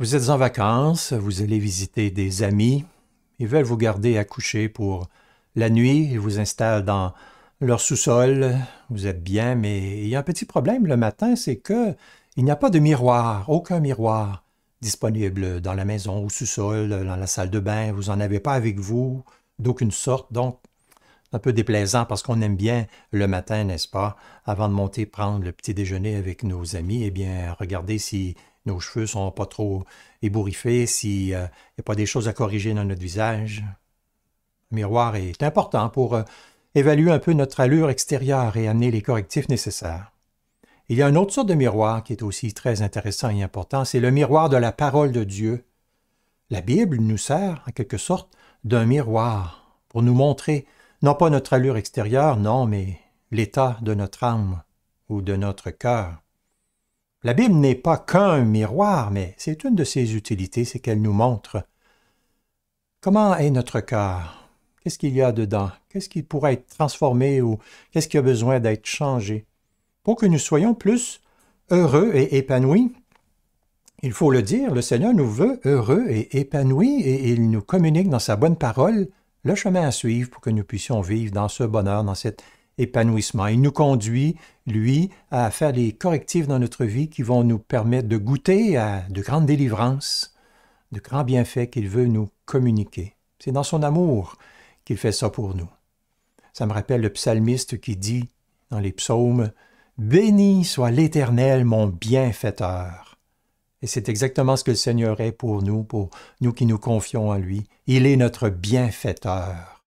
Vous êtes en vacances, vous allez visiter des amis, ils veulent vous garder à coucher pour la nuit, ils vous installent dans leur sous-sol, vous êtes bien, mais il y a un petit problème le matin, c'est que il n'y a pas de miroir, aucun miroir disponible dans la maison, au sous-sol, dans la salle de bain, vous n'en avez pas avec vous, d'aucune sorte, donc un peu déplaisant parce qu'on aime bien le matin, n'est-ce pas, avant de monter prendre le petit déjeuner avec nos amis, eh bien, regarder si nos cheveux sont pas trop ébouriffés, s'il n'y euh, a pas des choses à corriger dans notre visage. Le miroir est important pour euh, évaluer un peu notre allure extérieure et amener les correctifs nécessaires. Il y a une autre sorte de miroir qui est aussi très intéressant et important, c'est le miroir de la parole de Dieu. La Bible nous sert, en quelque sorte, d'un miroir pour nous montrer non pas notre allure extérieure, non, mais l'état de notre âme ou de notre cœur. La Bible n'est pas qu'un miroir, mais c'est une de ses utilités, c'est qu'elle nous montre comment est notre cœur, qu'est-ce qu'il y a dedans, qu'est-ce qui pourrait être transformé ou qu'est-ce qui a besoin d'être changé. Pour que nous soyons plus heureux et épanouis, il faut le dire, le Seigneur nous veut heureux et épanouis et il nous communique dans sa bonne parole le chemin à suivre pour que nous puissions vivre dans ce bonheur, dans cet épanouissement. Il nous conduit, lui, à faire des correctifs dans notre vie qui vont nous permettre de goûter à de grandes délivrances, de grands bienfaits qu'il veut nous communiquer. C'est dans son amour qu'il fait ça pour nous. Ça me rappelle le psalmiste qui dit dans les psaumes Béni soit l'Éternel, mon bienfaiteur. Et c'est exactement ce que le Seigneur est pour nous, pour nous qui nous confions en lui. Il est notre bienfaiteur.